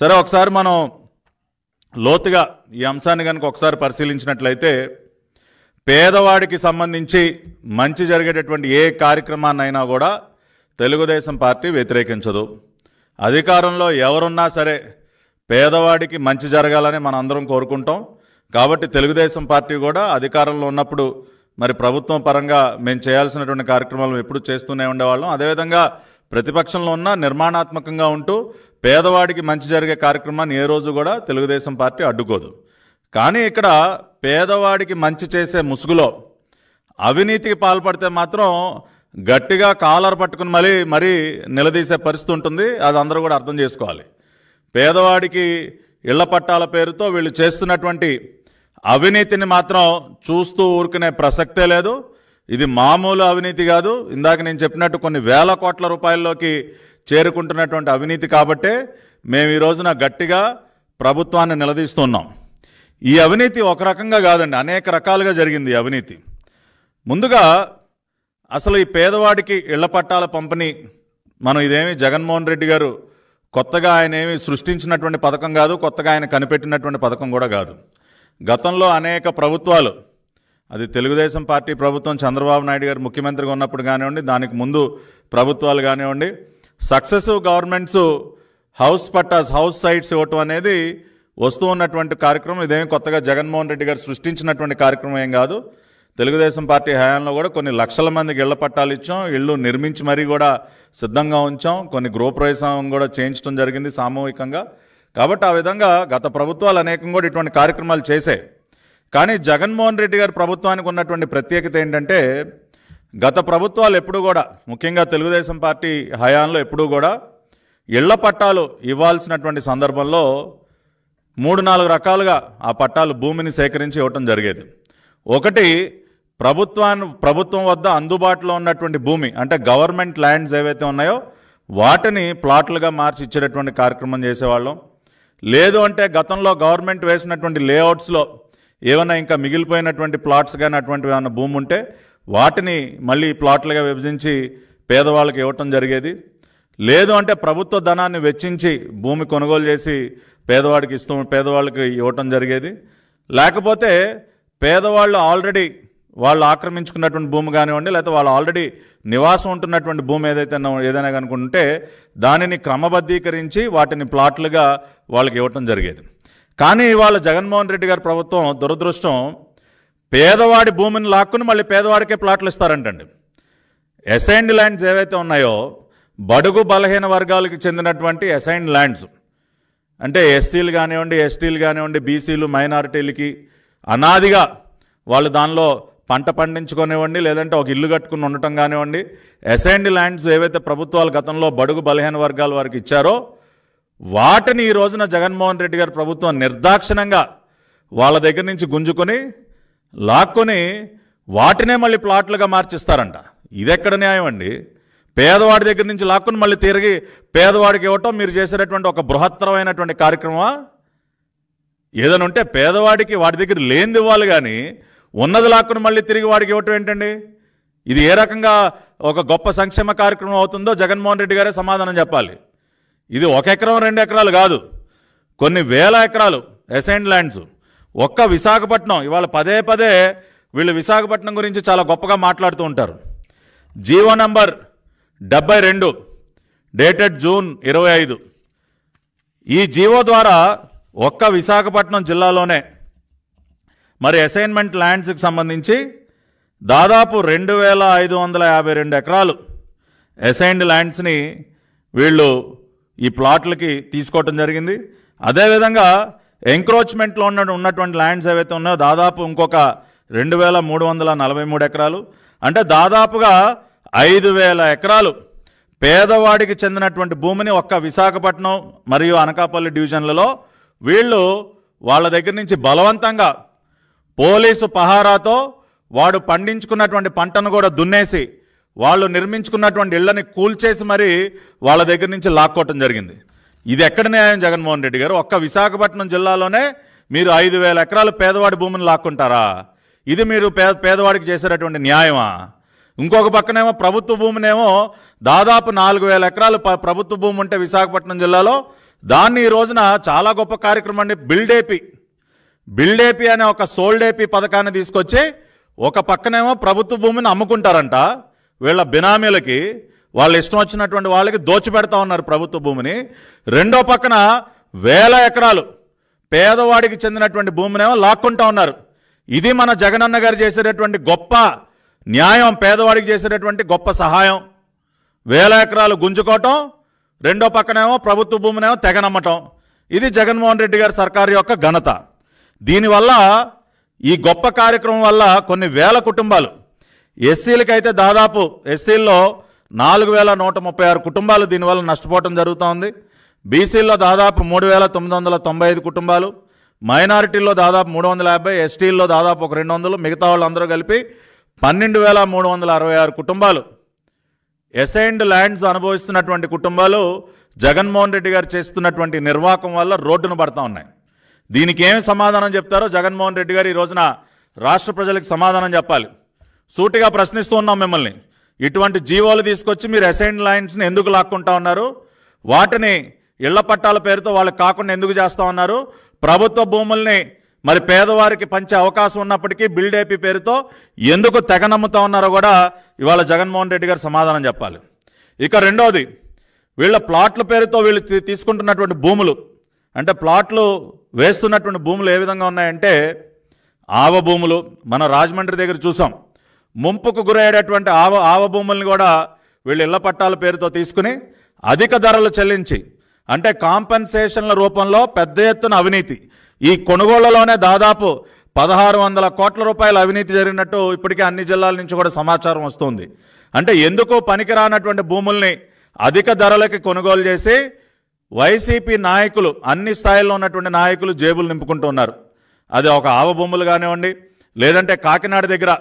సరే ఒకసారి మనం లోతుగా ఈ అంశాన్ని కనుక ఒకసారి పరిశీలించినట్లయితే పేదవాడికి సంబంధించి మంచి జరిగేటటువంటి ఏ కార్యక్రమాన్నైనా కూడా తెలుగుదేశం పార్టీ వ్యతిరేకించదు అధికారంలో ఎవరున్నా సరే పేదవాడికి మంచి జరగాలని మనం అందరం కోరుకుంటాం కాబట్టి తెలుగుదేశం పార్టీ కూడా అధికారంలో ఉన్నప్పుడు మరి ప్రభుత్వం పరంగా మేము చేయాల్సినటువంటి కార్యక్రమాలు ఎప్పుడు చేస్తూనే ఉండేవాళ్ళం అదేవిధంగా ప్రతిపక్షంలో ఉన్న నిర్మాణాత్మకంగా ఉంటూ పేదవాడికి మంచి జరిగే కార్యక్రమాన్ని ఏ రోజు కూడా తెలుగుదేశం పార్టీ అడ్డుకోదు కానీ ఇక్కడ పేదవాడికి మంచి చేసే ముసుగులో అవినీతికి పాల్పడితే మాత్రం గట్టిగా కాలర్ పట్టుకుని మళ్ళీ మరీ నిలదీసే పరిస్థితి ఉంటుంది అది అందరూ కూడా అర్థం చేసుకోవాలి పేదవాడికి ఇళ్ల పట్టాల పేరుతో వీళ్ళు చేస్తున్నటువంటి అవినీతిని మాత్రం చూస్తూ ఊరుకునే ప్రసక్తే లేదు ఇది మామూలు అవినీతి కాదు ఇందాక నేను చెప్పినట్టు కొన్ని వేల కోట్ల రూపాయల్లోకి చేరుకుంటున్నటువంటి అవినీతి కాబట్టే మేము ఈ రోజున గట్టిగా ప్రభుత్వాన్ని నిలదీస్తున్నాం ఈ అవినీతి ఒక రకంగా కాదండి అనేక రకాలుగా జరిగింది అవినీతి ముందుగా అసలు ఈ పేదవాడికి ఇళ్ల పట్టాల పంపిణీ మనం ఇదేమి జగన్మోహన్ రెడ్డి గారు కొత్తగా ఆయన ఏమి సృష్టించినటువంటి పథకం కాదు కొత్తగా ఆయన కనిపెట్టినటువంటి పథకం కూడా కాదు గతంలో అనేక ప్రభుత్వాలు అది తెలుగుదేశం పార్టీ ప్రభుత్వం చంద్రబాబు నాయుడు గారు ముఖ్యమంత్రిగా ఉన్నప్పుడు కానివ్వండి దానికి ముందు ప్రభుత్వాలు కానివ్వండి successive governments house pattas house sites ఇవ్వటం అనేది వస్తూ ఉన్నటువంటి కార్యక్రమం ఇదేం కొత్తగా జగన్మోహన్ రెడ్డి గారు సృష్టించినటువంటి కార్యక్రమం ఏం కాదు తెలుగుదేశం పార్టీ హయాంలో కూడా కొన్ని లక్షల మందికి ఇళ్ల పట్టాలు ఇచ్చాం ఇళ్ళు నిర్మించి మరీ కూడా సిద్ధంగా ఉంచాం కొన్ని గృహప్రవేశం కూడా చేయించడం జరిగింది సామూహికంగా కాబట్టి ఆ విధంగా గత ప్రభుత్వాలు అనేకం కూడా ఇటువంటి కార్యక్రమాలు చేశాయి కానీ జగన్మోహన్ రెడ్డి గారి ప్రభుత్వానికి ఉన్నటువంటి ప్రత్యేకత ఏంటంటే గత ప్రభుత్వాలు ఎప్పుడు కూడా ముఖ్యంగా తెలుగుదేశం పార్టీ హయాంలో ఎప్పుడూ కూడా ఇళ్ల పట్టాలు ఇవ్వాల్సినటువంటి సందర్భంలో మూడు నాలుగు రకాలుగా ఆ పట్టాలు భూమిని సేకరించి ఇవ్వటం జరిగేది ఒకటి ప్రభుత్వాన్ని ప్రభుత్వం వద్ద అందుబాటులో ఉన్నటువంటి భూమి అంటే గవర్నమెంట్ ల్యాండ్స్ ఏవైతే ఉన్నాయో వాటిని ప్లాట్లుగా మార్చి ఇచ్చేటటువంటి కార్యక్రమం చేసేవాళ్ళం లేదు అంటే గతంలో గవర్నమెంట్ వేసినటువంటి లేఅవుట్స్లో ఏమైనా ఇంకా మిగిలిపోయినటువంటి ప్లాట్స్ కానీ అటువంటివి ఏమైనా భూమి ఉంటే వాటిని మళ్ళీ ప్లాట్లుగా విభజించి పేదవాళ్ళకి ఇవ్వటం జరిగేది లేదు అంటే ప్రభుత్వ ధనాన్ని వెచ్చించి భూమి కొనుగోలు చేసి పేదవాడికి ఇస్తూ పేదవాళ్ళకి ఇవ్వటం జరిగేది లేకపోతే పేదవాళ్ళు ఆల్రెడీ వాళ్ళు ఆక్రమించుకున్నటువంటి భూమి కానివ్వండి లేకపోతే వాళ్ళు ఆల్రెడీ నివాసం ఉంటున్నటువంటి భూమి ఏదైతే ఏదైనా కనుకుంటే దానిని క్రమబద్ధీకరించి వాటిని ప్లాట్లుగా వాళ్ళకి ఇవ్వటం జరిగేది కానీ ఇవాళ జగన్మోహన్ రెడ్డి గారి ప్రభుత్వం దురదృష్టం పేదవాడి భూమిని లాక్కుని మళ్ళీ పేదవాడికే ప్లాట్లు ఇస్తారంటండి అసైన్డ్ ల్యాండ్స్ ఏవైతే ఉన్నాయో బడుగు బలహీన వర్గాలకు చెందినటువంటి అసైన్డ్ ల్యాండ్స్ అంటే ఎస్సీలు కానివ్వండి ఎస్టీలు కానివ్వండి బీసీలు మైనారిటీలకి అనాదిగా వాళ్ళు దానిలో పంట పండించుకునేవ్వండి లేదంటే ఒక ఇల్లు కట్టుకుని ఉండటం కానివ్వండి అసైన్డ్ ల్యాండ్స్ ఏవైతే ప్రభుత్వాలు గతంలో బడుగు బలహీన వర్గాల వారికి ఇచ్చారో వాటిని ఈ రోజున జగన్మోహన్ రెడ్డి గారి ప్రభుత్వం నిర్దాక్షిణంగా వాళ్ళ దగ్గర నుంచి గుంజుకొని లాక్కొని వాటినే మళ్ళీ ప్లాట్లుగా మార్చిస్తారంట ఇదెక్కడ న్యాయం అండి పేదవాడి దగ్గర నుంచి లాక్కుని మళ్ళీ తిరిగి పేదవాడికి ఇవ్వటం మీరు చేసేటటువంటి ఒక బృహత్తరమైనటువంటి కార్యక్రమం ఏదైనా ఉంటే పేదవాడికి వాడి దగ్గర లేనిది ఇవ్వాలి కానీ ఉన్నది లాక్కుని మళ్ళీ తిరిగి వాడికి ఇవ్వటం ఏంటండి ఇది ఏ రకంగా ఒక గొప్ప సంక్షేమ కార్యక్రమం అవుతుందో జగన్మోహన్ రెడ్డి గారే సమాధానం చెప్పాలి ఇది ఒక ఎకరం రెండు ఎకరాలు కాదు కొన్ని వేల ఎకరాలు అసైన్ ల్యాండ్స్ ఒక్క విశాఖపట్నం ఇవాళ పదే పదే వీళ్ళు విశాఖపట్నం గురించి చాలా గొప్పగా మాట్లాడుతూ ఉంటారు జీవో నంబర్ డెబ్బై రెండు డేటెడ్ జూన్ ఇరవై ఐదు ఈ జీవో ద్వారా ఒక్క విశాఖపట్నం జిల్లాలోనే మరి అసైన్మెంట్ ల్యాండ్స్కి సంబంధించి దాదాపు రెండు వేల ఐదు వందల యాభై రెండు ఎకరాలు అసైన్డ్ ల్యాండ్స్ని వీళ్ళు ఈ ప్లాట్లకి తీసుకోవటం జరిగింది అదేవిధంగా ఎంక్రోచ్మెంట్లో ఉన్న ఉన్నటువంటి ల్యాండ్స్ ఏవైతే ఉన్నాయో దాదాపు ఇంకొక రెండు వేల మూడు వందల నలభై మూడు ఎకరాలు అంటే దాదాపుగా ఐదు వేల ఎకరాలు పేదవాడికి చెందినటువంటి భూమిని ఒక్క విశాఖపట్నం మరియు అనకాపల్లి డివిజన్లలో వీళ్ళు వాళ్ళ దగ్గర నుంచి బలవంతంగా పోలీసు పహారాతో వాడు పండించుకున్నటువంటి పంటను కూడా దున్నేసి వాళ్ళు నిర్మించుకున్నటువంటి ఇళ్లని కూల్చేసి మరి వాళ్ళ దగ్గర నుంచి లాక్కోవటం జరిగింది ఇది ఎక్కడ న్యాయం జగన్మోహన్ రెడ్డి గారు ఒక్క విశాఖపట్నం జిల్లాలోనే మీరు ఐదు వేల ఎకరాలు పేదవాడి భూమిని లాక్కుంటారా ఇది మీరు పేద పేదవాడికి చేసేటటువంటి న్యాయమా ఇంకొక పక్కనేమో ప్రభుత్వ భూమినేమో దాదాపు నాలుగు వేల ఎకరాలు ప్రభుత్వ భూమి ఉంటే విశాఖపట్నం జిల్లాలో దాన్ని ఈ రోజున చాలా గొప్ప కార్యక్రమం అండి బిల్డేపీ బిల్డేపీ అనే ఒక సోల్డేపీ పథకాన్ని తీసుకొచ్చి ఒక పక్కనేమో ప్రభుత్వ భూమిని అమ్ముకుంటారంట వీళ్ళ బినామీలకి వాళ్ళ ఇష్టం వచ్చినటువంటి వాళ్ళకి దోచిపెడతా ఉన్నారు ప్రభుత్వ భూమిని రెండో పక్కన వేల ఎకరాలు పేదవాడికి చెందినటువంటి భూమినేమో లాక్కుంటా ఉన్నారు ఇది మన జగనన్న గారు చేసేటటువంటి గొప్ప న్యాయం పేదవాడికి చేసేటటువంటి గొప్ప సహాయం వేల ఎకరాలు గుంజుకోవటం రెండో పక్కనేమో ప్రభుత్వ భూమినేమో తెగనమ్మటం ఇది జగన్మోహన్ రెడ్డి గారి సర్కారు యొక్క ఘనత దీనివల్ల ఈ గొప్ప కార్యక్రమం వల్ల కొన్ని వేల కుటుంబాలు ఎస్సీలకైతే దాదాపు ఎస్సీల్లో నాలుగు వేల నూట ముప్పై ఆరు కుటుంబాలు దీనివల్ల నష్టపోవటం జరుగుతోంది బీసీల్లో దాదాపు మూడు వేల తొమ్మిది వందల తొంభై ఐదు కుటుంబాలు మైనారిటీల్లో దాదాపు మూడు వందల యాభై ఎస్టీల్లో దాదాపు ఒక రెండు వందలు మిగతా వాళ్ళందరూ కలిపి పన్నెండు వేల మూడు వందల అరవై ఆరు కుటుంబాలు ఎసైన్డ్ ల్యాండ్స్ అనుభవిస్తున్నటువంటి కుటుంబాలు జగన్మోహన్ రెడ్డి గారు చేస్తున్నటువంటి నిర్వాహకం వల్ల రోడ్డును పడతా ఉన్నాయి దీనికి ఏమి సమాధానం చెప్తారో జగన్మోహన్ రెడ్డి గారు ఈ రోజున రాష్ట్ర ప్రజలకు సమాధానం చెప్పాలి సూటిగా ప్రశ్నిస్తూ ఉన్నాం మిమ్మల్ని ఇటువంటి జీవోలు తీసుకొచ్చి మీరు అసైన్ లైన్స్ని ఎందుకు లాక్కుంటా ఉన్నారు వాటిని ఇళ్ల పట్టాల పేరుతో వాళ్ళకి కాకుండా ఎందుకు చేస్తూ ఉన్నారు ప్రభుత్వ భూముల్ని మరి పేదవారికి పంచే అవకాశం ఉన్నప్పటికీ బిల్డేపీ పేరుతో ఎందుకు తెగ నమ్ముతా ఉన్నారో కూడా ఇవాళ జగన్మోహన్ రెడ్డి గారు సమాధానం చెప్పాలి ఇక రెండవది వీళ్ళ ప్లాట్ల పేరుతో వీళ్ళు తీసుకుంటున్నటువంటి భూములు అంటే ప్లాట్లు వేస్తున్నటువంటి భూములు ఏ విధంగా ఉన్నాయంటే ఆవ భూములు మన రాజమండ్రి దగ్గర చూసాం ముంపుకు గురయ్యేటటువంటి ఆవ ఆవ భూముల్ని కూడా వీళ్ళు ఇళ్ల పట్టాల పేరుతో తీసుకుని అధిక ధరలు చెల్లించి అంటే కాంపన్సేషన్ల రూపంలో పెద్ద ఎత్తున అవినీతి ఈ కొనుగోళ్లలోనే దాదాపు పదహారు వందల కోట్ల రూపాయల అవినీతి జరిగినట్టు ఇప్పటికే అన్ని జిల్లాల నుంచి కూడా సమాచారం వస్తుంది అంటే ఎందుకు పనికిరానటువంటి భూముల్ని అధిక ధరలకి కొనుగోలు చేసి వైసీపీ నాయకులు అన్ని స్థాయిల్లో ఉన్నటువంటి నాయకులు జేబులు నింపుకుంటూ ఉన్నారు అది ఒక ఆవబొమ్మలు కానివ్వండి లేదంటే కాకినాడ దగ్గర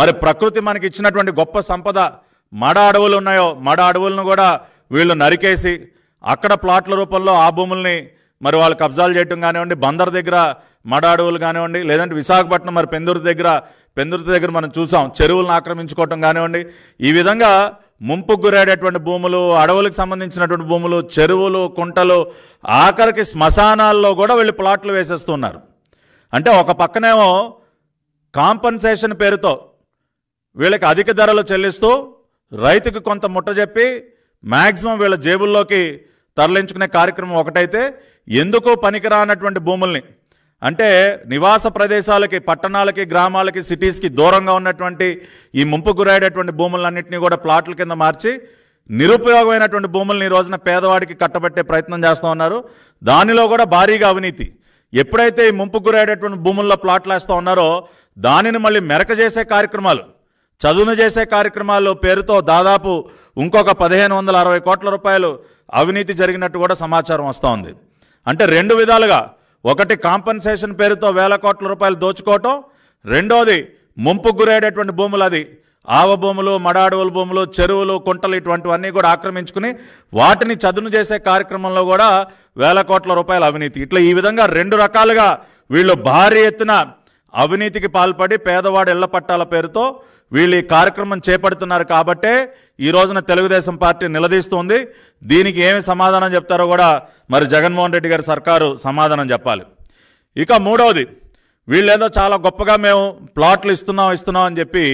మరి ప్రకృతి మనకి ఇచ్చినటువంటి గొప్ప సంపద మడ అడవులు ఉన్నాయో మడ అడవులను కూడా వీళ్ళు నరికేసి అక్కడ ప్లాట్ల రూపంలో ఆ భూముల్ని మరి వాళ్ళు కబ్జాలు చేయటం కానివ్వండి బందర్ దగ్గర మడ అడవులు కానివ్వండి లేదంటే విశాఖపట్నం మరి పెందుర్తి దగ్గర పెందుర్తి దగ్గర మనం చూసాం చెరువులను ఆక్రమించుకోవటం కానివ్వండి ఈ విధంగా ముంపు గురైనటువంటి భూములు అడవులకు సంబంధించినటువంటి భూములు చెరువులు కుంటలు ఆఖరికి శ్మశానాల్లో కూడా వీళ్ళు ప్లాట్లు వేసేస్తున్నారు అంటే ఒక పక్కనేమో కాంపన్సేషన్ పేరుతో వీళ్ళకి అధిక ధరలు చెల్లిస్తూ రైతుకు కొంత ముట్ట చెప్పి మ్యాక్సిమం వీళ్ళ జేబుల్లోకి తరలించుకునే కార్యక్రమం ఒకటైతే ఎందుకో పనికిరానటువంటి భూముల్ని అంటే నివాస ప్రదేశాలకి పట్టణాలకి గ్రామాలకి సిటీస్కి దూరంగా ఉన్నటువంటి ఈ ముంపు గురయ్యేటటువంటి భూములన్నింటినీ కూడా ప్లాట్ల కింద మార్చి నిరుపయోగమైనటువంటి భూములను ఈ రోజున పేదవాడికి కట్టబెట్టే ప్రయత్నం చేస్తూ ఉన్నారు దానిలో కూడా భారీగా అవినీతి ఎప్పుడైతే ఈ ముంపు గురయ్యేటటువంటి భూముల్లో ప్లాట్లు వేస్తూ ఉన్నారో దానిని మళ్ళీ మెరక చేసే కార్యక్రమాలు చదువును చేసే కార్యక్రమాల్లో పేరుతో దాదాపు ఇంకొక పదిహేను వందల అరవై కోట్ల రూపాయలు అవినీతి జరిగినట్టు కూడా సమాచారం వస్తూ ఉంది అంటే రెండు విధాలుగా ఒకటి కాంపన్సేషన్ పేరుతో వేల కోట్ల రూపాయలు దోచుకోవటం రెండోది ముంపు గురయ్యేటటువంటి భూములు అది ఆవ భూములు మడాడవుల భూములు చెరువులు కుంటలు ఇటువంటివన్నీ కూడా ఆక్రమించుకుని వాటిని చదును చేసే కార్యక్రమంలో కూడా వేల కోట్ల రూపాయల అవినీతి ఇట్లా ఈ విధంగా రెండు రకాలుగా వీళ్ళు భారీ ఎత్తున అవినీతికి పాల్పడి పేదవాడు ఇళ్ల పట్టాల పేరుతో వీళ్ళు ఈ కార్యక్రమం చేపడుతున్నారు కాబట్టే ఈ రోజున తెలుగుదేశం పార్టీ నిలదీస్తుంది దీనికి ఏమి సమాధానం చెప్తారో కూడా మరి జగన్మోహన్ రెడ్డి గారి సర్కారు సమాధానం చెప్పాలి ఇక మూడవది వీళ్ళేదో చాలా గొప్పగా మేము ప్లాట్లు ఇస్తున్నాం ఇస్తున్నాం అని చెప్పి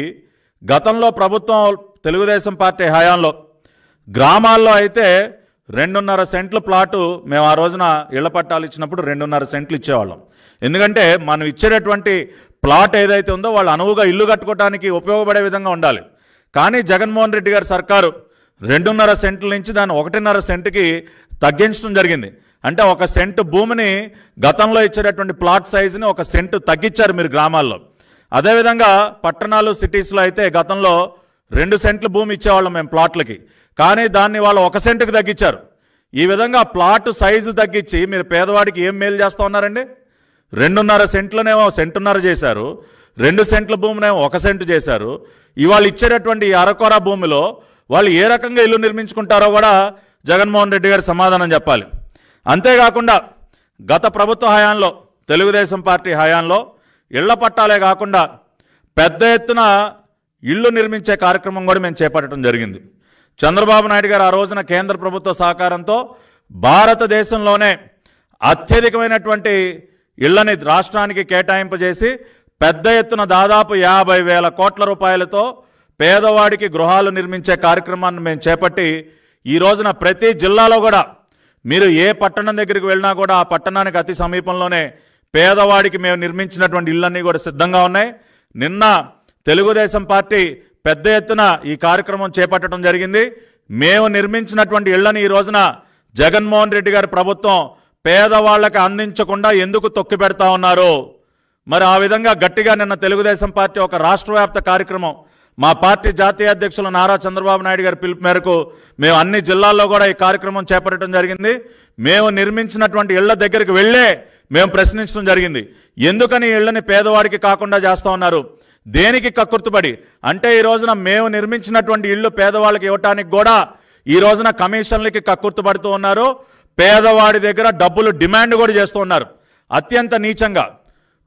గతంలో ప్రభుత్వం తెలుగుదేశం పార్టీ హయాంలో గ్రామాల్లో అయితే రెండున్నర సెంట్లు ప్లాటు మేము ఆ రోజున ఇళ్ల పట్టాలు ఇచ్చినప్పుడు రెండున్నర సెంట్లు ఇచ్చేవాళ్ళం ఎందుకంటే మనం ఇచ్చేటటువంటి ప్లాట్ ఏదైతే ఉందో వాళ్ళు అనువుగా ఇల్లు కట్టుకోవడానికి ఉపయోగపడే విధంగా ఉండాలి కానీ జగన్మోహన్ రెడ్డి గారి సర్కారు రెండున్నర సెంట్ల నుంచి దాన్ని ఒకటిన్నర సెంట్కి తగ్గించడం జరిగింది అంటే ఒక సెంటు భూమిని గతంలో ఇచ్చేటటువంటి ప్లాట్ సైజుని ఒక సెంటు తగ్గించారు మీరు గ్రామాల్లో అదేవిధంగా పట్టణాలు సిటీస్లో అయితే గతంలో రెండు సెంట్లు భూమి ఇచ్చేవాళ్ళం మేము ప్లాట్లకి కానీ దాన్ని వాళ్ళు ఒక సెంటుకి తగ్గించారు ఈ విధంగా ప్లాట్ సైజు తగ్గించి మీరు పేదవాడికి ఏం మేలు చేస్తూ ఉన్నారండి రెండున్నర సెంట్లనేమో సెంటున్నర చేశారు రెండు సెంట్ల భూమినేమో ఒక సెంటు చేశారు ఇవాళ ఇచ్చేటటువంటి అరకొర భూమిలో వాళ్ళు ఏ రకంగా ఇల్లు నిర్మించుకుంటారో కూడా జగన్మోహన్ రెడ్డి గారు సమాధానం చెప్పాలి అంతేకాకుండా గత ప్రభుత్వ హయాంలో తెలుగుదేశం పార్టీ హయాంలో ఇళ్ల పట్టాలే కాకుండా పెద్ద ఎత్తున ఇళ్ళు నిర్మించే కార్యక్రమం కూడా మేము చేపట్టడం జరిగింది చంద్రబాబు నాయుడు గారు ఆ రోజున కేంద్ర ప్రభుత్వ సహకారంతో భారతదేశంలోనే అత్యధికమైనటువంటి ఇళ్లని రాష్ట్రానికి కేటాయింపజేసి పెద్ద ఎత్తున దాదాపు యాభై వేల కోట్ల రూపాయలతో పేదవాడికి గృహాలు నిర్మించే కార్యక్రమాన్ని మేము చేపట్టి ఈ రోజున ప్రతి జిల్లాలో కూడా మీరు ఏ పట్టణం దగ్గరికి వెళ్ళినా కూడా ఆ పట్టణానికి అతి సమీపంలోనే పేదవాడికి మేము నిర్మించినటువంటి ఇళ్ళన్నీ కూడా సిద్ధంగా ఉన్నాయి నిన్న తెలుగుదేశం పార్టీ పెద్ద ఎత్తున ఈ కార్యక్రమం చేపట్టడం జరిగింది మేము నిర్మించినటువంటి ఇళ్లను ఈ రోజున జగన్మోహన్ రెడ్డి గారి ప్రభుత్వం పేదవాళ్లకు అందించకుండా ఎందుకు తొక్కి పెడతా ఉన్నారు మరి ఆ విధంగా గట్టిగా నిన్న తెలుగుదేశం పార్టీ ఒక రాష్ట్రవ్యాప్త కార్యక్రమం మా పార్టీ జాతీయ అధ్యక్షులు నారా చంద్రబాబు నాయుడు గారి పిలుపు మేరకు మేము అన్ని జిల్లాల్లో కూడా ఈ కార్యక్రమం చేపట్టడం జరిగింది మేము నిర్మించినటువంటి ఇళ్ల దగ్గరికి వెళ్ళే మేము ప్రశ్నించడం జరిగింది ఎందుకని ఇళ్లని పేదవాడికి కాకుండా చేస్తూ ఉన్నారు దేనికి కక్కుర్తుపడి అంటే ఈ రోజున మేము నిర్మించినటువంటి ఇళ్ళు పేదవాళ్ళకి ఇవ్వటానికి కూడా ఈ రోజున కమిషన్లకి పడుతూ ఉన్నారు పేదవాడి దగ్గర డబ్బులు డిమాండ్ కూడా చేస్తూ ఉన్నారు అత్యంత నీచంగా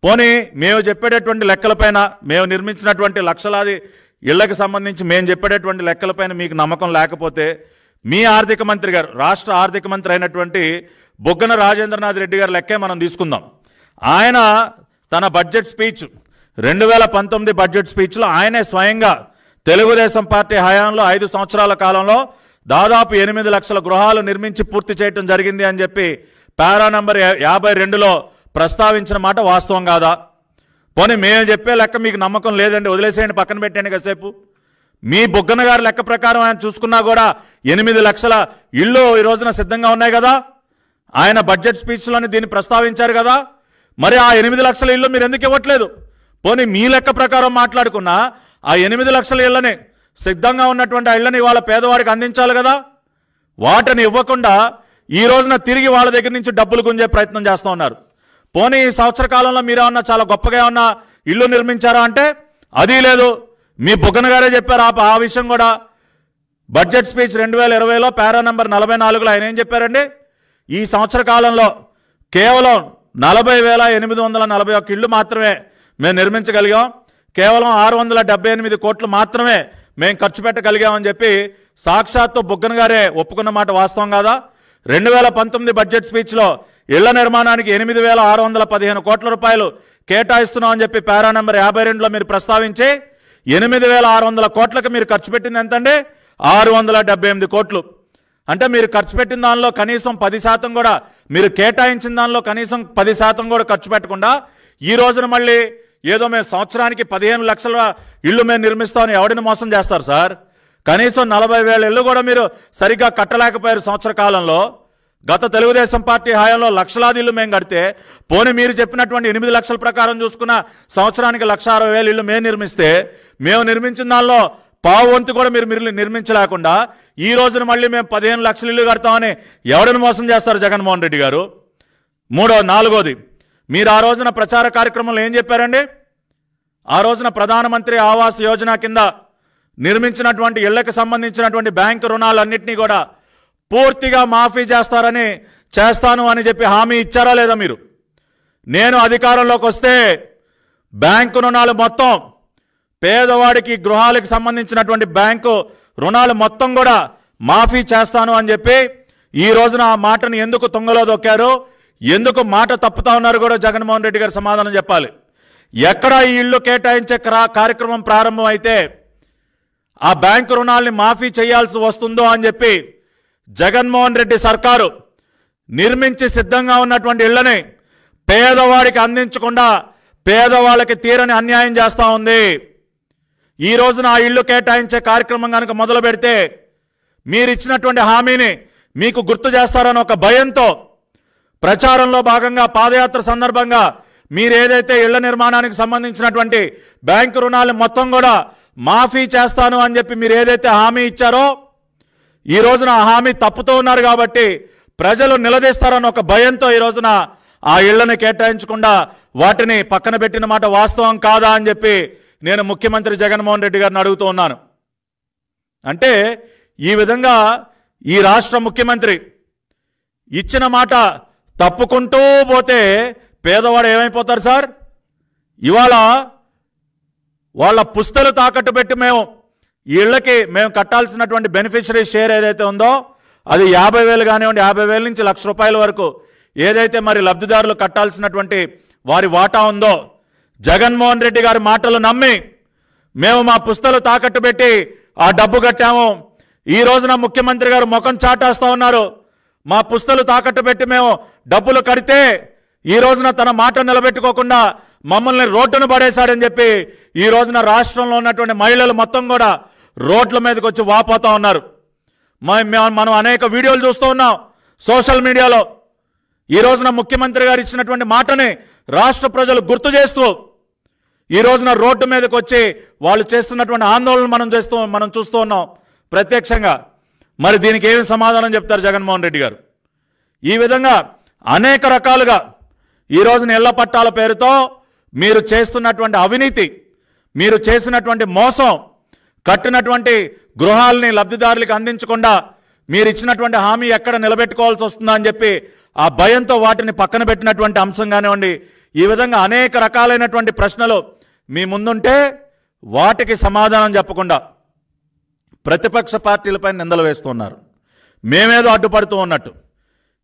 పోనీ మేము చెప్పేటటువంటి లెక్కలపైన మేము నిర్మించినటువంటి లక్షలాది ఇళ్లకు సంబంధించి మేము చెప్పేటటువంటి లెక్కలపైన మీకు నమ్మకం లేకపోతే మీ ఆర్థిక మంత్రి గారు రాష్ట్ర ఆర్థిక మంత్రి అయినటువంటి బొగ్గన రాజేంద్రనాథ్ రెడ్డి గారి లెక్కే మనం తీసుకుందాం ఆయన తన బడ్జెట్ స్పీచ్ రెండు వేల పంతొమ్మిది బడ్జెట్ స్పీచ్లో ఆయనే స్వయంగా తెలుగుదేశం పార్టీ హయాంలో ఐదు సంవత్సరాల కాలంలో దాదాపు ఎనిమిది లక్షల గృహాలు నిర్మించి పూర్తి చేయటం జరిగింది అని చెప్పి పారా నంబర్ యాభై రెండులో ప్రస్తావించిన మాట వాస్తవం కాదా పోనీ మేము చెప్పే లెక్క మీకు నమ్మకం లేదండి వదిలేసేయండి పక్కన పెట్టండి కాసేపు మీ బొగ్గన గారి లెక్క ప్రకారం ఆయన చూసుకున్నా కూడా ఎనిమిది లక్షల ఇళ్ళు ఈ రోజున సిద్ధంగా ఉన్నాయి కదా ఆయన బడ్జెట్ స్పీచ్లోని దీన్ని ప్రస్తావించారు కదా మరి ఆ ఎనిమిది లక్షల ఇళ్ళు మీరు ఎందుకు ఇవ్వట్లేదు పోనీ మీ లెక్క ప్రకారం మాట్లాడుకున్నా ఆ ఎనిమిది లక్షల ఇళ్ళని సిద్ధంగా ఉన్నటువంటి ఇళ్ళని వాళ్ళ పేదవాడికి అందించాలి కదా వాటిని ఇవ్వకుండా ఈ రోజున తిరిగి వాళ్ళ దగ్గర నుంచి డబ్బులు గుంజే ప్రయత్నం చేస్తూ ఉన్నారు పోనీ ఈ సంవత్సర కాలంలో ఏమన్నా చాలా గొప్పగా ఉన్న ఇల్లు నిర్మించారా అంటే అది లేదు మీ బుగ్గన గారే చెప్పారు ఆ విషయం కూడా బడ్జెట్ స్పీచ్ రెండు వేల ఇరవైలో పారా నెంబర్ నలభై నాలుగులో ఆయన ఏం చెప్పారండి ఈ సంవత్సర కాలంలో కేవలం నలభై వేల ఎనిమిది వందల నలభై ఒక్క ఇళ్ళు మాత్రమే మేము నిర్మించగలిగాం కేవలం ఆరు వందల డెబ్బై ఎనిమిది కోట్లు మాత్రమే మేము ఖర్చు పెట్టగలిగామని చెప్పి సాక్షాత్తు బుగ్గన గారే ఒప్పుకున్న మాట వాస్తవం కాదా రెండు వేల పంతొమ్మిది బడ్జెట్ స్పీచ్లో ఇళ్ల నిర్మాణానికి ఎనిమిది వేల ఆరు వందల పదిహేను కోట్ల రూపాయలు కేటాయిస్తున్నామని చెప్పి పారా నెంబర్ యాభై రెండులో మీరు ప్రస్తావించి ఎనిమిది వేల ఆరు వందల కోట్లకు మీరు ఖర్చు పెట్టింది ఎంతండి ఆరు వందల డెబ్బై ఎనిమిది కోట్లు అంటే మీరు ఖర్చు పెట్టిన దానిలో కనీసం పది శాతం కూడా మీరు కేటాయించిన దానిలో కనీసం పది శాతం కూడా ఖర్చు పెట్టకుండా ఈ రోజున మళ్ళీ ఏదో మేము సంవత్సరానికి పదిహేను లక్షల ఇళ్ళు మేము నిర్మిస్తామని ఎవడిని మోసం చేస్తారు సార్ కనీసం నలభై వేల ఇళ్ళు కూడా మీరు సరిగ్గా కట్టలేకపోయారు సంవత్సర కాలంలో గత తెలుగుదేశం పార్టీ హయాంలో లక్షలాది ఇల్లు మేము కడితే పోనీ మీరు చెప్పినటువంటి ఎనిమిది లక్షల ప్రకారం చూసుకున్న సంవత్సరానికి లక్ష అరవై వేలు ఇల్లు మేము నిర్మిస్తే మేము నిర్మించిన దానిలో పావు వంతు కూడా మీరు మీరు నిర్మించలేకుండా ఈ రోజున మళ్ళీ మేము పదిహేను లక్షల ఇల్లు కడతామని ఎవడని మోసం చేస్తారు జగన్మోహన్ రెడ్డి గారు మూడో నాలుగోది మీరు ఆ రోజున ప్రచార కార్యక్రమంలో ఏం చెప్పారండి ఆ రోజున ప్రధానమంత్రి ఆవాస్ యోజన కింద నిర్మించినటువంటి ఇళ్లకు సంబంధించినటువంటి బ్యాంకు రుణాలన్నింటినీ కూడా పూర్తిగా మాఫీ చేస్తారని చేస్తాను అని చెప్పి హామీ ఇచ్చారా లేదా మీరు నేను అధికారంలోకి వస్తే బ్యాంకు రుణాలు మొత్తం పేదవాడికి గృహాలకు సంబంధించినటువంటి బ్యాంకు రుణాలు మొత్తం కూడా మాఫీ చేస్తాను అని చెప్పి ఈ రోజున ఆ మాటను ఎందుకు తొంగలో దొక్కారు ఎందుకు మాట తప్పుతా ఉన్నారు కూడా జగన్మోహన్ రెడ్డి గారు సమాధానం చెప్పాలి ఎక్కడ ఈ ఇల్లు కేటాయించే కార్యక్రమం ప్రారంభం అయితే ఆ బ్యాంకు రుణాల్ని మాఫీ చేయాల్సి వస్తుందో అని చెప్పి జగన్మోహన్ రెడ్డి సర్కారు నిర్మించి సిద్ధంగా ఉన్నటువంటి ఇళ్లని పేదవాడికి అందించకుండా పేదవాళ్ళకి తీరని అన్యాయం చేస్తూ ఉంది ఈ రోజున ఆ ఇల్లు కేటాయించే కార్యక్రమం కనుక మొదలు పెడితే మీరిచ్చినటువంటి హామీని మీకు గుర్తు చేస్తారని ఒక భయంతో ప్రచారంలో భాగంగా పాదయాత్ర సందర్భంగా మీరు ఏదైతే ఇళ్ల నిర్మాణానికి సంబంధించినటువంటి బ్యాంకు రుణాలు మొత్తం కూడా మాఫీ చేస్తాను అని చెప్పి మీరు ఏదైతే హామీ ఇచ్చారో ఈ రోజున ఆ హామీ తప్పుతూ ఉన్నారు కాబట్టి ప్రజలు నిలదీస్తారన్న ఒక భయంతో ఈ రోజున ఆ ఇళ్లను కేటాయించకుండా వాటిని పక్కన పెట్టిన మాట వాస్తవం కాదా అని చెప్పి నేను ముఖ్యమంత్రి జగన్మోహన్ రెడ్డి గారిని అడుగుతూ ఉన్నాను అంటే ఈ విధంగా ఈ రాష్ట్ర ముఖ్యమంత్రి ఇచ్చిన మాట తప్పుకుంటూ పోతే పేదవాడు ఏమైపోతారు సార్ ఇవాళ వాళ్ళ పుస్తలు తాకట్టు పెట్టి మేము ఇళ్ళకి మేము కట్టాల్సినటువంటి బెనిఫిషరీ షేర్ ఏదైతే ఉందో అది యాభై వేలు కానివ్వండి యాభై వేల నుంచి లక్ష రూపాయల వరకు ఏదైతే మరి లబ్ధిదారులు కట్టాల్సినటువంటి వారి వాటా ఉందో జగన్మోహన్ రెడ్డి గారి మాటలు నమ్మి మేము మా పుస్తలు తాకట్టు పెట్టి ఆ డబ్బు కట్టాము ఈ రోజున ముఖ్యమంత్రి గారు ముఖం చాటేస్తూ ఉన్నారు మా పుస్తలు తాకట్టు పెట్టి మేము డబ్బులు కడితే ఈ రోజున తన మాట నిలబెట్టుకోకుండా మమ్మల్ని రోడ్డును పడేశాడని చెప్పి ఈ రోజున రాష్ట్రంలో ఉన్నటువంటి మహిళలు మొత్తం కూడా రోడ్ల మీదకి వచ్చి వాపోతా ఉన్నారు మనం అనేక వీడియోలు చూస్తూ ఉన్నాం సోషల్ మీడియాలో ఈ రోజున ముఖ్యమంత్రి గారు ఇచ్చినటువంటి మాటని రాష్ట్ర ప్రజలు గుర్తు చేస్తూ ఈ రోజున రోడ్డు మీదకి వచ్చి వాళ్ళు చేస్తున్నటువంటి ఆందోళన మనం చేస్తూ మనం చూస్తూ ఉన్నాం ప్రత్యక్షంగా మరి దీనికి ఏమి సమాధానం చెప్తారు జగన్మోహన్ రెడ్డి గారు ఈ విధంగా అనేక రకాలుగా ఈరోజు నీళ్ల పట్టాల పేరుతో మీరు చేస్తున్నటువంటి అవినీతి మీరు చేసినటువంటి మోసం కట్టినటువంటి గృహాలని లబ్ధిదారులకు అందించకుండా మీరు ఇచ్చినటువంటి హామీ ఎక్కడ నిలబెట్టుకోవాల్సి వస్తుందా అని చెప్పి ఆ భయంతో వాటిని పక్కన పెట్టినటువంటి అంశం కానివ్వండి ఈ విధంగా అనేక రకాలైనటువంటి ప్రశ్నలు మీ ముందుంటే వాటికి సమాధానం చెప్పకుండా ప్రతిపక్ష పార్టీలపై నిందలు వేస్తున్నారు మేమేదో అడ్డుపడుతూ ఉన్నట్టు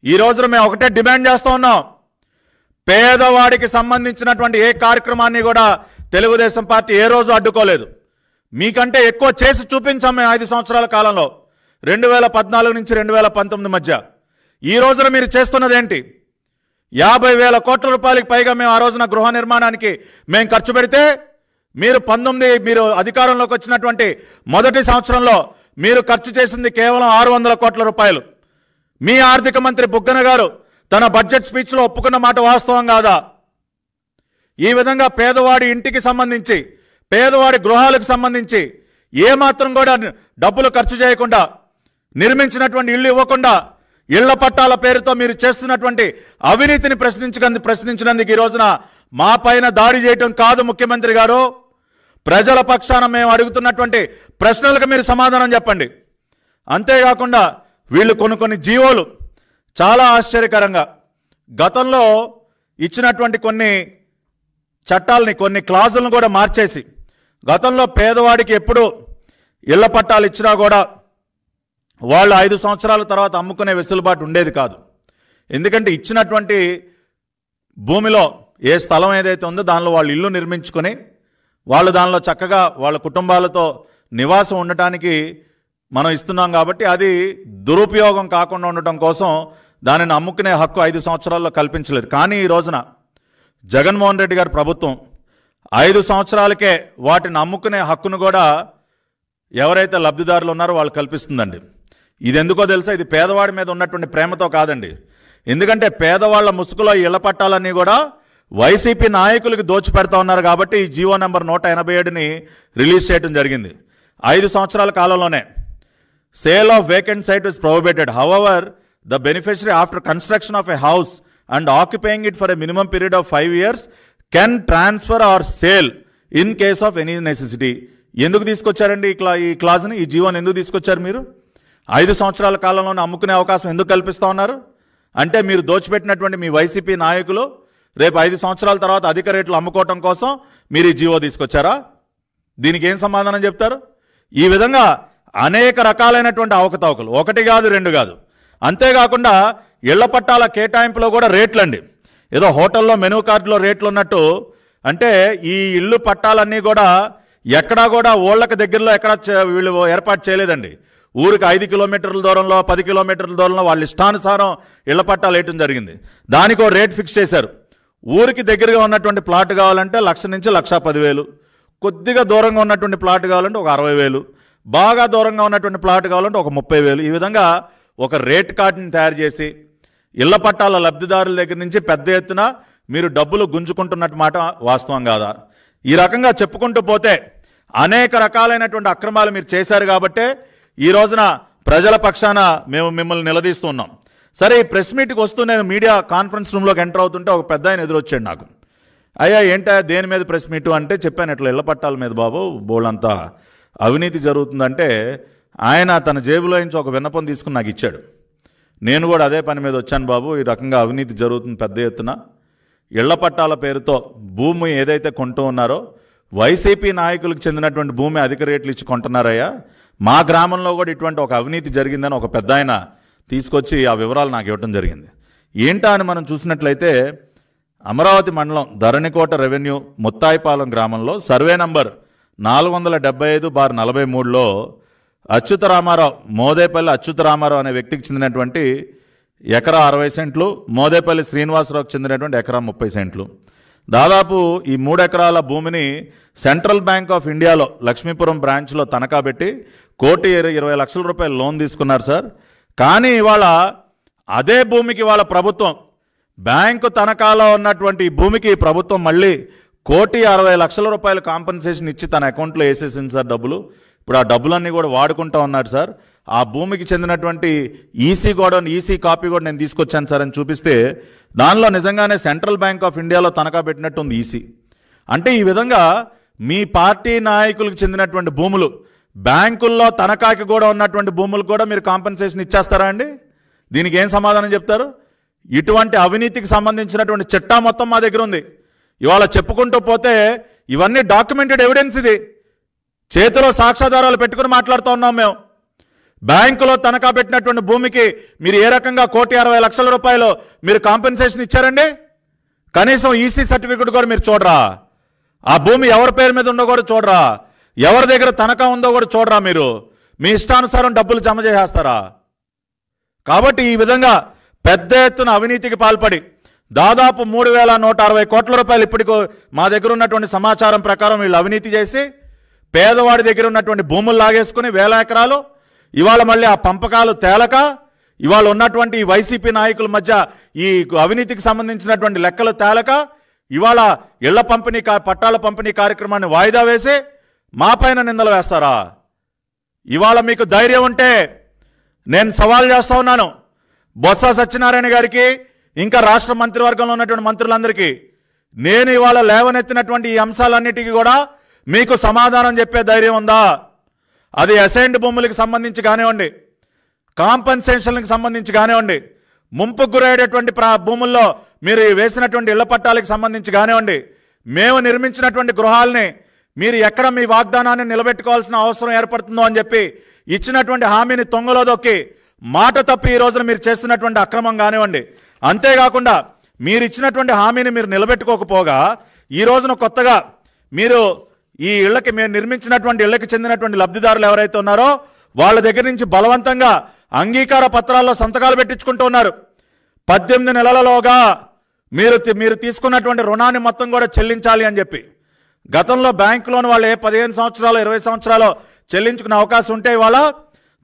ఈ రోజున మేము ఒకటే డిమాండ్ చేస్తూ ఉన్నాం పేదవాడికి సంబంధించినటువంటి ఏ కార్యక్రమాన్ని కూడా తెలుగుదేశం పార్టీ ఏ రోజు అడ్డుకోలేదు మీకంటే ఎక్కువ చేసి చూపించాం మేము ఐదు సంవత్సరాల కాలంలో రెండు వేల పద్నాలుగు నుంచి రెండు వేల పంతొమ్మిది మధ్య ఈ రోజున మీరు చేస్తున్నది ఏంటి యాభై వేల కోట్ల రూపాయలకి పైగా మేము ఆ రోజున గృహ నిర్మాణానికి మేము ఖర్చు పెడితే మీరు పంతొమ్మిది మీరు అధికారంలోకి వచ్చినటువంటి మొదటి సంవత్సరంలో మీరు ఖర్చు చేసింది కేవలం ఆరు వందల కోట్ల రూపాయలు మీ ఆర్థిక మంత్రి బుగ్గన గారు తన బడ్జెట్ స్పీచ్లో ఒప్పుకున్న మాట వాస్తవం కాదా ఈ విధంగా పేదవాడి ఇంటికి సంబంధించి పేదవాడి గృహాలకు సంబంధించి ఏమాత్రం కూడా డబ్బులు ఖర్చు చేయకుండా నిర్మించినటువంటి ఇల్లు ఇవ్వకుండా ఇళ్ల పట్టాల పేరుతో మీరు చేస్తున్నటువంటి అవినీతిని ప్రశ్నించుకంది ప్రశ్నించినందుకు ఈ రోజున మా పైన దాడి చేయటం కాదు ముఖ్యమంత్రి గారు ప్రజల పక్షాన మేము అడుగుతున్నటువంటి ప్రశ్నలకు మీరు సమాధానం చెప్పండి అంతేకాకుండా వీళ్ళు కొన్ని కొన్ని జీవోలు చాలా ఆశ్చర్యకరంగా గతంలో ఇచ్చినటువంటి కొన్ని చట్టాలని కొన్ని క్లాజులను కూడా మార్చేసి గతంలో పేదవాడికి ఎప్పుడు ఇళ్ల పట్టాలు ఇచ్చినా కూడా వాళ్ళు ఐదు సంవత్సరాల తర్వాత అమ్ముకునే వెసులుబాటు ఉండేది కాదు ఎందుకంటే ఇచ్చినటువంటి భూమిలో ఏ స్థలం ఏదైతే ఉందో దానిలో వాళ్ళు ఇల్లు నిర్మించుకొని వాళ్ళు దానిలో చక్కగా వాళ్ళ కుటుంబాలతో నివాసం ఉండటానికి మనం ఇస్తున్నాం కాబట్టి అది దురుపయోగం కాకుండా ఉండటం కోసం దానిని అమ్ముకునే హక్కు ఐదు సంవత్సరాల్లో కల్పించలేదు కానీ ఈ రోజున జగన్మోహన్ రెడ్డి గారి ప్రభుత్వం ఐదు సంవత్సరాలకే వాటిని అమ్ముకునే హక్కును కూడా ఎవరైతే లబ్ధిదారులు ఉన్నారో వాళ్ళు కల్పిస్తుందండి ఇది ఎందుకో తెలుసా ఇది పేదవాడి మీద ఉన్నటువంటి ప్రేమతో కాదండి ఎందుకంటే పేదవాళ్ల ముసుగులో ఇళ్ల పట్టాలన్నీ కూడా వైసీపీ నాయకులకి దోచిపెడతా ఉన్నారు కాబట్టి ఈ జీవో నెంబర్ నూట ఎనభై ఏడుని రిలీజ్ చేయడం జరిగింది ఐదు సంవత్సరాల కాలంలోనే Sale of vacant site is prohibited. However, the beneficiary after construction of a house and occupying it for a minimum period of five years can transfer or sell in case of any necessity. ఎందుకు తీసుకొచ్చారండి ఈ క్లా ఈ క్లాజ్ని ఈ జీవోని ఎందుకు తీసుకొచ్చారు మీరు ఐదు సంవత్సరాల కాలంలోనే అమ్ముకునే అవకాశం ఎందుకు కల్పిస్తూ ఉన్నారు అంటే మీరు దోచిపెట్టినటువంటి మీ వైసీపీ నాయకులు రేపు ఐదు సంవత్సరాల తర్వాత అధిక రేట్లు అమ్ముకోవటం కోసం మీరు ఈ జీవో తీసుకొచ్చారా దీనికి ఏం సమాధానం చెప్తారు ఈ విధంగా అనేక రకాలైనటువంటి అవకతవకలు ఒకటి కాదు రెండు కాదు అంతేకాకుండా ఇళ్ల పట్టాల కేటాయింపులో కూడా రేట్లండి ఏదో హోటల్లో మెనూ కార్డులో రేట్లు ఉన్నట్టు అంటే ఈ ఇల్లు పట్టాలన్నీ కూడా ఎక్కడా కూడా ఓళ్ళకి దగ్గరలో ఎక్కడ వీళ్ళు ఏర్పాటు చేయలేదండి ఊరికి ఐదు కిలోమీటర్ల దూరంలో పది కిలోమీటర్ల దూరంలో వాళ్ళ ఇష్టానుసారం ఇళ్ల పట్టాలు వేయటం జరిగింది దానికి ఒక రేట్ ఫిక్స్ చేశారు ఊరికి దగ్గరగా ఉన్నటువంటి ప్లాట్ కావాలంటే లక్ష నుంచి లక్షా పదివేలు కొద్దిగా దూరంగా ఉన్నటువంటి ప్లాట్ కావాలంటే ఒక అరవై వేలు బాగా దూరంగా ఉన్నటువంటి ప్లాట్ కావాలంటే ఒక ముప్పై వేలు ఈ విధంగా ఒక రేట్ కార్డుని తయారు చేసి ఇళ్ల పట్టాల లబ్ధిదారుల దగ్గర నుంచి పెద్ద ఎత్తున మీరు డబ్బులు గుంజుకుంటున్నట్టు మాట వాస్తవం కాదా ఈ రకంగా చెప్పుకుంటూ పోతే అనేక రకాలైనటువంటి అక్రమాలు మీరు చేశారు కాబట్టే ఈ రోజున ప్రజల పక్షాన మేము మిమ్మల్ని నిలదీస్తున్నాం సరే ఈ ప్రెస్ మీట్కి వస్తూ నేను మీడియా కాన్ఫరెన్స్ రూమ్లోకి ఎంటర్ అవుతుంటే ఒక పెద్ద ఆయన ఎదురొచ్చాడు నాకు అయ్యా ఏంటా దేని మీద ప్రెస్ మీటు అంటే చెప్పాను ఇట్లా ఇళ్ల పట్టాల మీద బాబు బోళ్ళంతా అవినీతి జరుగుతుందంటే ఆయన తన జేబులో నుంచి ఒక విన్నపం తీసుకుని నాకు ఇచ్చాడు నేను కూడా అదే పని మీద వచ్చాను బాబు ఈ రకంగా అవినీతి జరుగుతుంది పెద్ద ఎత్తున ఇళ్ల పట్టాల పేరుతో భూమి ఏదైతే కొంటూ ఉన్నారో వైసీపీ నాయకులకు చెందినటువంటి భూమి అధిక రేట్లు ఇచ్చి కొంటున్నారయ్యా మా గ్రామంలో కూడా ఇటువంటి ఒక అవినీతి జరిగిందని ఒక పెద్ద ఆయన తీసుకొచ్చి ఆ వివరాలు నాకు ఇవ్వటం జరిగింది ఏంటా అని మనం చూసినట్లయితే అమరావతి మండలం ధరణికోట రెవెన్యూ ముత్తాయిపాలెం గ్రామంలో సర్వే నంబర్ నాలుగు వందల డెబ్బై ఐదు బార్ నలభై మూడులో అచ్యుత రామారావు మోదేపల్లి అచ్యుత రామారావు అనే వ్యక్తికి చెందినటువంటి ఎకరా అరవై సెంట్లు మోదేపల్లి శ్రీనివాసరావుకు చెందినటువంటి ఎకరా ముప్పై సెంట్లు దాదాపు ఈ మూడు ఎకరాల భూమిని సెంట్రల్ బ్యాంక్ ఆఫ్ ఇండియాలో లక్ష్మీపురం బ్రాంచ్లో తనఖా పెట్టి కోటి ఇరవై లక్షల రూపాయలు లోన్ తీసుకున్నారు సార్ కానీ ఇవాళ అదే భూమికి వాళ్ళ ప్రభుత్వం బ్యాంకు తనఖాలో ఉన్నటువంటి భూమికి ప్రభుత్వం మళ్ళీ కోటి అరవై లక్షల రూపాయలు కాంపన్సేషన్ ఇచ్చి తన అకౌంట్లో వేసేసింది సార్ డబ్బులు ఇప్పుడు ఆ డబ్బులన్నీ కూడా వాడుకుంటా ఉన్నారు సార్ ఆ భూమికి చెందినటువంటి ఈసీ కూడా ఈసీ కాపీ కూడా నేను తీసుకొచ్చాను సార్ అని చూపిస్తే దానిలో నిజంగానే సెంట్రల్ బ్యాంక్ ఆఫ్ ఇండియాలో తనఖా పెట్టినట్టు ఉంది ఈసీ e అంటే ఈ విధంగా మీ పార్టీ నాయకులకు చెందినటువంటి భూములు బ్యాంకుల్లో తనఖాకి కూడా ఉన్నటువంటి భూములు కూడా మీరు కాంపెన్సేషన్ ఇచ్చేస్తారా అండి దీనికి ఏం సమాధానం చెప్తారు ఇటువంటి అవినీతికి సంబంధించినటువంటి చట్టా మొత్తం మా దగ్గర ఉంది ఇవాళ చెప్పుకుంటూ పోతే ఇవన్నీ డాక్యుమెంటెడ్ ఎవిడెన్స్ ఇది చేతిలో సాక్ష్యాధారాలు పెట్టుకుని మాట్లాడుతూ ఉన్నాం మేము బ్యాంకులో తనఖా పెట్టినటువంటి భూమికి మీరు ఏ రకంగా కోటి అరవై లక్షల రూపాయలు మీరు కాంపెన్సేషన్ ఇచ్చారండి కనీసం ఈసీ సర్టిఫికెట్ కూడా మీరు చూడరా ఆ భూమి ఎవరి పేరు మీద ఉందో కూడా చూడరా ఎవరి దగ్గర తనఖా ఉందో కూడా చూడరా మీరు మీ ఇష్టానుసారం డబ్బులు జమ చేసేస్తారా కాబట్టి ఈ విధంగా పెద్ద ఎత్తున అవినీతికి పాల్పడి దాదాపు మూడు వేల నూట అరవై కోట్ల రూపాయలు ఇప్పటికో మా దగ్గర ఉన్నటువంటి సమాచారం ప్రకారం వీళ్ళు అవినీతి చేసి పేదవాడి దగ్గర ఉన్నటువంటి భూములు లాగేసుకుని వేల ఎకరాలు ఇవాళ మళ్ళీ ఆ పంపకాలు తేలక ఇవాళ ఉన్నటువంటి వైసీపీ నాయకుల మధ్య ఈ అవినీతికి సంబంధించినటువంటి లెక్కలు తేలక ఇవాళ ఇళ్ల పంపిణీ పట్టాల పంపిణీ కార్యక్రమాన్ని వాయిదా వేసి మా పైన నిందలు వేస్తారా ఇవాళ మీకు ధైర్యం ఉంటే నేను సవాల్ చేస్తా ఉన్నాను బొత్స సత్యనారాయణ గారికి ఇంకా రాష్ట్ర మంత్రివర్గంలో ఉన్నటువంటి మంత్రులందరికీ నేను ఇవాళ లేవనెత్తినటువంటి ఈ అంశాలన్నిటికీ కూడా మీకు సమాధానం చెప్పే ధైర్యం ఉందా అది అసైన్డ్ భూములకు సంబంధించి కానివ్వండి కాంపన్సేషన్లకు సంబంధించి కానివ్వండి ముంపుకు గురయ్యేటటువంటి భూముల్లో మీరు వేసినటువంటి ఇళ్ల పట్టాలకు సంబంధించి కానివ్వండి మేము నిర్మించినటువంటి గృహాలని మీరు ఎక్కడ మీ వాగ్దానాన్ని నిలబెట్టుకోవాల్సిన అవసరం ఏర్పడుతుందో అని చెప్పి ఇచ్చినటువంటి హామీని తొంగలో దొక్కి మాట తప్పి ఈ రోజున మీరు చేస్తున్నటువంటి అక్రమం కానివ్వండి అంతేకాకుండా మీరు ఇచ్చినటువంటి హామీని మీరు నిలబెట్టుకోకపోగా ఈ రోజున కొత్తగా మీరు ఈ ఇళ్లకి మేము నిర్మించినటువంటి ఇళ్లకి చెందినటువంటి లబ్ధిదారులు ఎవరైతే ఉన్నారో వాళ్ళ దగ్గర నుంచి బలవంతంగా అంగీకార పత్రాల్లో సంతకాలు పెట్టించుకుంటూ ఉన్నారు పద్దెనిమిది నెలలలోగా మీరు మీరు తీసుకున్నటువంటి రుణాన్ని మొత్తం కూడా చెల్లించాలి అని చెప్పి గతంలో బ్యాంక్ లోన్ వాళ్ళు ఏ పదిహేను సంవత్సరాలు ఇరవై సంవత్సరాలు చెల్లించుకునే అవకాశం ఉంటే ఇవాళ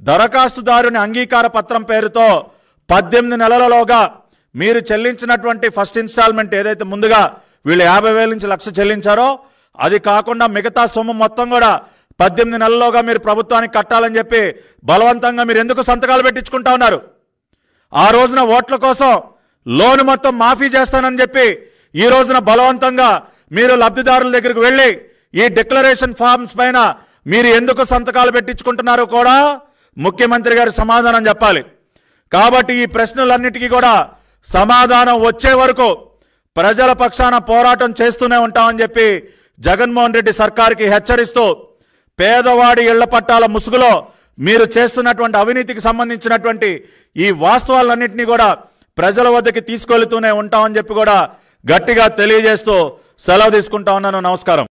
దరఖాస్తుదారుని అంగీకార పత్రం పేరుతో పద్దెనిమిది నెలలలోగా మీరు చెల్లించినటువంటి ఫస్ట్ ఇన్స్టాల్మెంట్ ఏదైతే ముందుగా వీళ్ళు యాభై వేల నుంచి లక్ష చెల్లించారో అది కాకుండా మిగతా సొమ్ము మొత్తం కూడా పద్దెనిమిది నెలల్లోగా మీరు ప్రభుత్వానికి కట్టాలని చెప్పి బలవంతంగా మీరు ఎందుకు సంతకాలు పెట్టించుకుంటా ఉన్నారు ఆ రోజున ఓట్ల కోసం లోన్ మొత్తం మాఫీ చేస్తానని చెప్పి ఈ రోజున బలవంతంగా మీరు లబ్ధిదారుల దగ్గరికి వెళ్ళి ఈ డిక్లరేషన్ ఫామ్స్ పైన మీరు ఎందుకు సంతకాలు పెట్టించుకుంటున్నారో కూడా ముఖ్యమంత్రి గారు సమాధానం చెప్పాలి కాబట్టి ఈ ప్రశ్నలన్నిటికీ కూడా సమాధానం వచ్చే వరకు ప్రజల పక్షాన పోరాటం చేస్తూనే ఉంటామని చెప్పి జగన్మోహన్ రెడ్డి సర్కార్కి హెచ్చరిస్తూ పేదవాడి ఇళ్ల పట్టాల ముసుగులో మీరు చేస్తున్నటువంటి అవినీతికి సంబంధించినటువంటి ఈ వాస్తవాలన్నింటినీ కూడా ప్రజల వద్దకి తీసుకెళ్తూనే ఉంటామని చెప్పి కూడా గట్టిగా తెలియజేస్తూ సెలవు తీసుకుంటా ఉన్నాను నమస్కారం